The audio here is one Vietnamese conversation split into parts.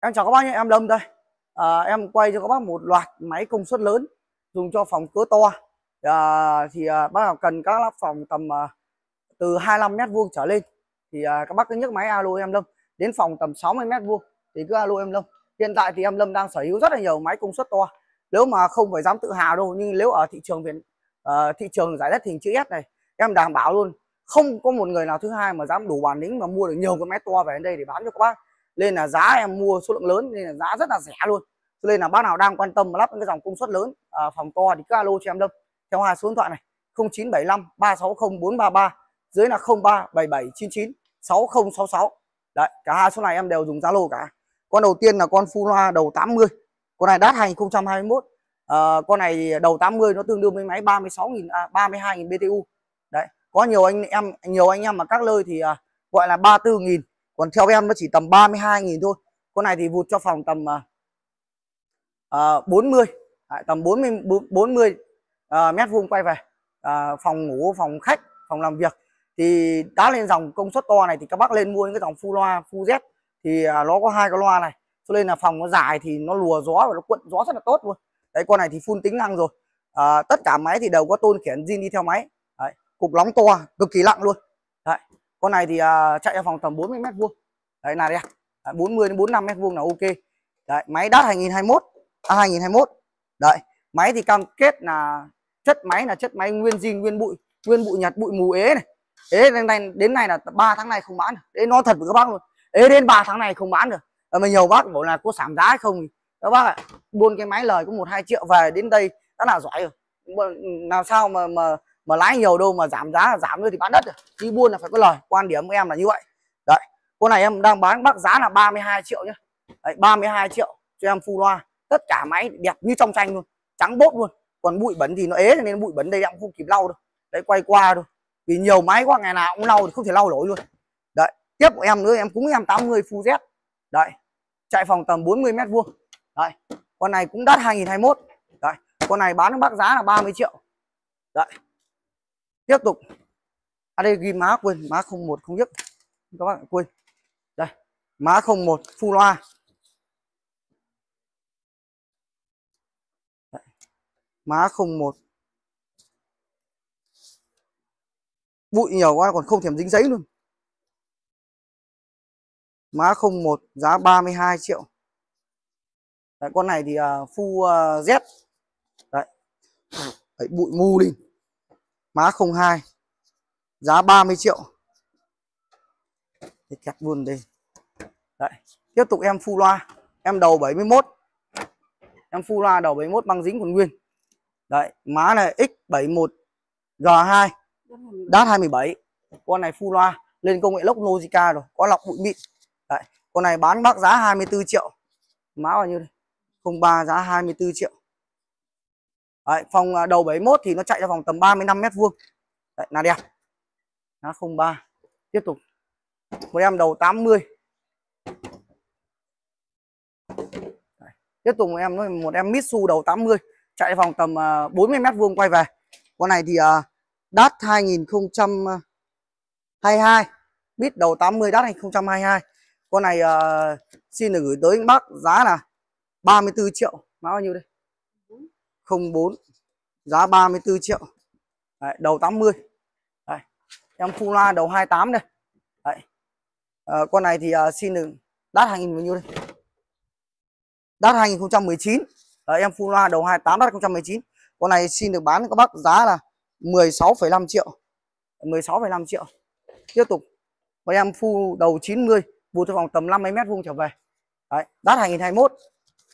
Em chào các bác nhé, em Lâm đây à, Em quay cho các bác một loạt máy công suất lớn Dùng cho phòng cỡ to à, Thì à, bác nào cần các lắp phòng tầm à, từ 25 mét vuông trở lên Thì à, các bác cứ nhấc máy alo em Lâm Đến phòng tầm 60 mét vuông Thì cứ alo em Lâm Hiện tại thì em Lâm đang sở hữu rất là nhiều máy công suất to Nếu mà không phải dám tự hào đâu Nhưng nếu ở thị trường Việt à, thị trường giải đất hình chữ S này Em đảm bảo luôn Không có một người nào thứ hai mà dám đủ bản lĩnh mà mua được nhiều cái máy to về đến đây để bán cho các bác nên là giá em mua số lượng lớn nên là giá rất là rẻ luôn cho nên là bác nào đang quan tâm lắp những cái dòng công suất lớn à, phòng to thì cứ alo cho em đâu, theo hai số điện thoại này 0975 360 433 dưới là 037799 6066 đấy cả hai số này em đều dùng Zalo cả con đầu tiên là con Phu Loa đầu 80 con này đắt 2021 à, con này đầu 80 nó tương đương với máy 36.000 à, 32.000 BTU đấy có nhiều anh em nhiều anh em mà các lơi thì à, gọi là 34.000 còn theo em nó chỉ tầm 32.000 thôi con này thì vụt cho phòng tầm uh, 40 à, à tầm 40 40 uh, mét vuông quay về uh, phòng ngủ phòng khách phòng làm việc thì đã lên dòng công suất to này thì các bác lên mua những cái dòng full loa full z thì uh, nó có hai cái loa này cho nên là phòng nó dài thì nó lùa gió và nó cuộn gió rất là tốt luôn đấy con này thì full tính năng rồi à, tất cả máy thì đều có tôn khiển zin đi theo máy đấy, cục lóng to cực kỳ lặng luôn đấy con này thì à, chạy ra phòng tầm 40 mét vuông đấy là đây à, 40 đến 45 mét vuông là ok đấy máy đắt 2021 à, 2021 đấy máy thì cam kết là chất máy là chất máy nguyên zin nguyên bụi nguyên bụi nhặt bụi mù ế này ế đến nay đến nay là 3 tháng này không bán được ế nó thật với các bác luôn ế đến 3 tháng này không bán được à, mà nhiều bác bảo là có giảm giá hay không các bác ạ buôn cái máy lời có một hai triệu về đến đây đã là giỏi rồi làm sao mà mà mà lãi nhiều đâu mà giảm giá là giảm thôi thì bán đất rồi đi buôn là phải có lời quan điểm của em là như vậy đấy con này em đang bán bác giá là 32 triệu nhá đấy, 32 triệu cho em phu loa tất cả máy đẹp như trong tranh luôn trắng bốt luôn còn bụi bẩn thì nó ế nên bụi bẩn đây em không kịp lau đâu đấy quay qua thôi vì nhiều máy quá ngày nào cũng lau thì không thể lau nổi luôn đấy tiếp của em nữa em cũng em 80 phu z đấy chạy phòng tầm 40 mét vuông đấy con này cũng đắt 2021 đấy con này bán bác giá là 30 triệu đấy tiếp tục ở đây ghi má quên má 01 không nhất các bạn quên đây má 01 phu loa Đấy. má 01 bụi nhiều quá còn không thèm dính giấy luôn má 01 giá 32 triệu Đấy, con này thì uh, full uh, Z Đấy. Đấy, bụi mù đi mã 02 giá 30 triệu thì kẹt buồn đi Đấy. tiếp tục em phu loa em đầu 71 em phu loa đầu 71 băng dính còn nguyên Đấy, má này X71 G2 Đát 27. Con này phu loa, lên công nghệ lốc Logica rồi, có lọc bụi mịn. Đấy, con này bán bác giá 24 triệu. Má bao nhiêu đây? 03 giá 24 triệu. Đấy, phòng à, đầu 71 thì nó chạy ra phòng tầm 35 mét vuông Đấy, là đẹp Nó 03 Tiếp tục Một em đầu 80 Đấy, Tiếp tục một em một em Mitsu đầu 80 Chạy phòng tầm 40 à, mét vuông quay về Con này thì uh, à, 2022 Bit đầu 80 DAT 2022 Con này xin được gửi tới anh bác giá là 34 triệu Mã bao nhiêu đây 04 giá 34 triệu Đấy, đầu 80 Đấy. em full loa đầu 28 đây Đấy. À, con này thì à, xin được đắt 2000 bao nhiêu đây đắt 2019 Đấy, em full loa đầu 28 đắt 2019 con này xin được bán các bác giá là 16,5 triệu 16,5 triệu tiếp tục con em phu đầu 90 bùa cho phòng tầm 50 mét vuông trở về Đấy, đắt 2021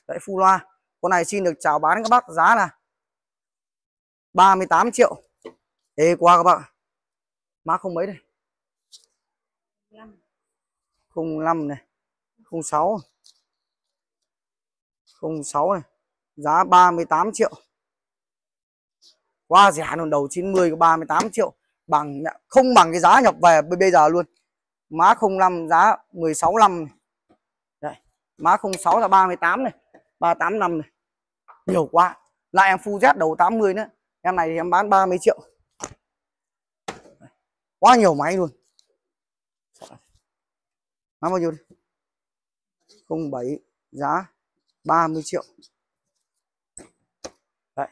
Đấy, phu loa con này xin được chào bán các bác giá là 38 triệu ê qua các bạn mã không mấy đây 05 này 06 06 này giá 38 triệu quá rẻ luôn đầu 90 có 38 triệu bằng không bằng cái giá nhập về bây giờ luôn má 05 giá 16 năm này. mã má 06 là 38 này 385 này nhiều quá lại em full Z đầu 80 nữa em này thì em bán 30 triệu quá nhiều máy luôn bán bao nhiêu đi 07 giá 30 triệu Đấy.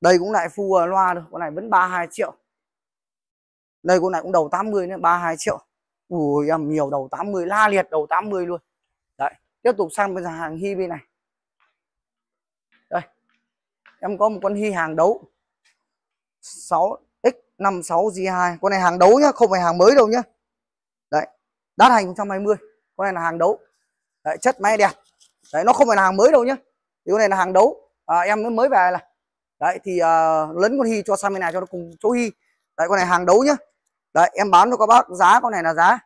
đây cũng lại full loa thôi con này vẫn 32 triệu đây con này cũng đầu 80 nữa 32 triệu ui em nhiều đầu 80 la liệt đầu 80 luôn đấy tiếp tục sang bên hàng hi bên này em có một con hy hàng đấu 6 x 56 g 2 con này hàng đấu nhá không phải hàng mới đâu nhá đấy đắt hành 120 con này là hàng đấu đấy, chất máy đẹp đấy nó không phải là hàng mới đâu nhá thì con này là hàng đấu à, em mới mới về là đấy thì à, lấn con hy cho sang bên này cho nó cùng chỗ hy đấy con này hàng đấu nhá đấy em bán cho các bác giá con này là giá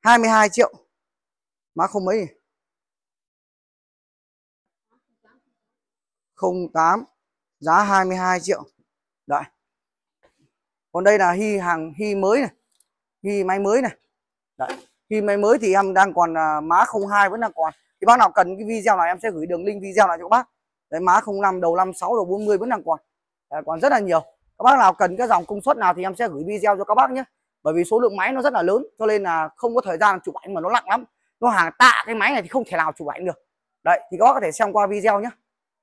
22 triệu má không mấy gì? 08 giá 22 triệu đấy còn đây là hy hàng hy mới này hy máy mới này đấy hy máy mới thì em đang còn uh, má 02 vẫn đang còn thì bác nào cần cái video này em sẽ gửi đường link video lại cho bác đấy má 05 đầu 56 đầu 40 vẫn đang còn đấy, còn rất là nhiều các bác nào cần cái dòng công suất nào thì em sẽ gửi video cho các bác nhé bởi vì số lượng máy nó rất là lớn cho nên là không có thời gian chụp ảnh mà nó nặng lắm nó hàng tạ cái máy này thì không thể nào chụp ảnh được đấy thì các bác có thể xem qua video nhé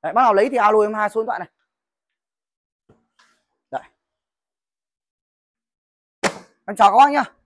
đấy, bác nào lấy thì alo em hai số điện thoại này Em chào các bác nhá